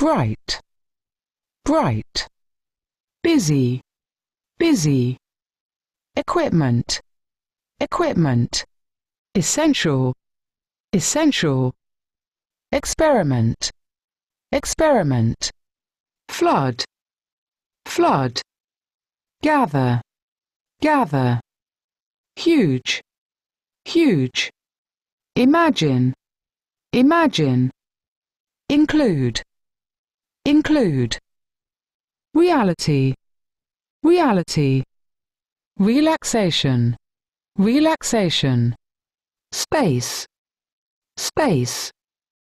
bright, bright, busy, busy, equipment, equipment, essential, essential, experiment, experiment, flood, flood, gather, gather, huge, huge, imagine, imagine, include, include reality, reality, relaxation, relaxation, space, space,